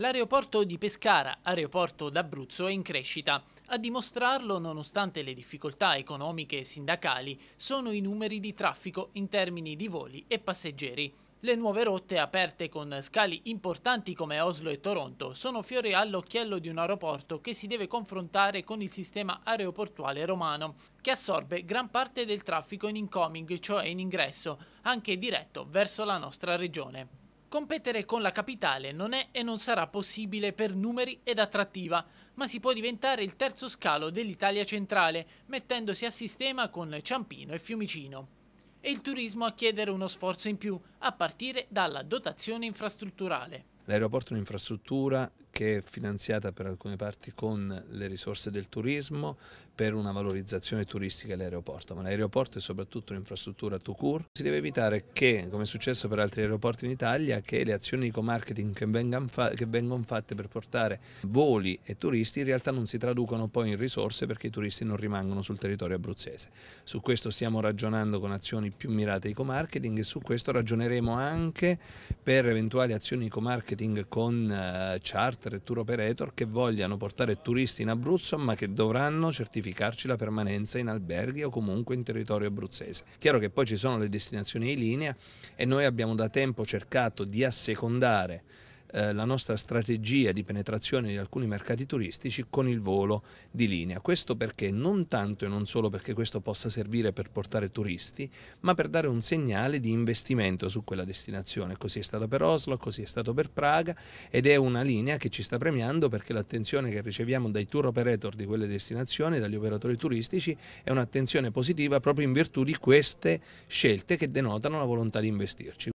L'aeroporto di Pescara, aeroporto d'Abruzzo, è in crescita. A dimostrarlo, nonostante le difficoltà economiche e sindacali, sono i numeri di traffico in termini di voli e passeggeri. Le nuove rotte aperte con scali importanti come Oslo e Toronto sono fiori all'occhiello di un aeroporto che si deve confrontare con il sistema aeroportuale romano, che assorbe gran parte del traffico in incoming, cioè in ingresso, anche diretto verso la nostra regione. Competere con la capitale non è e non sarà possibile per numeri ed attrattiva, ma si può diventare il terzo scalo dell'Italia centrale, mettendosi a sistema con Ciampino e Fiumicino. E il turismo a chiedere uno sforzo in più, a partire dalla dotazione infrastrutturale. L'aeroporto è un'infrastruttura che è finanziata per alcune parti con le risorse del turismo, per una valorizzazione turistica dell'aeroporto, ma l'aeroporto è soprattutto un'infrastruttura to cure. Si deve evitare che, come è successo per altri aeroporti in Italia, che le azioni di co-marketing che, che vengono fatte per portare voli e turisti in realtà non si traducono poi in risorse perché i turisti non rimangono sul territorio abruzzese. Su questo stiamo ragionando con azioni più mirate di co-marketing e su questo ragioneremo anche per eventuali azioni di co-marketing con uh, eh, charter lettere tour operator che vogliano portare turisti in Abruzzo ma che dovranno certificarci la permanenza in alberghi o comunque in territorio abruzzese. Chiaro che poi ci sono le destinazioni in linea e noi abbiamo da tempo cercato di assecondare eh, la nostra strategia di penetrazione di alcuni mercati turistici con il volo di linea. Questo perché non tanto e non solo perché questo possa servire per portare turisti, ma per dare un segnale di investimento su quella destinazione. Così è stato per Oslo, così è stato per Praga ed è una linea che ci sta premiando perché l'attenzione che riceviamo dai tour operator di quelle destinazioni, dagli operatori turistici, è un'attenzione positiva proprio in virtù di queste scelte che denotano la volontà di investirci.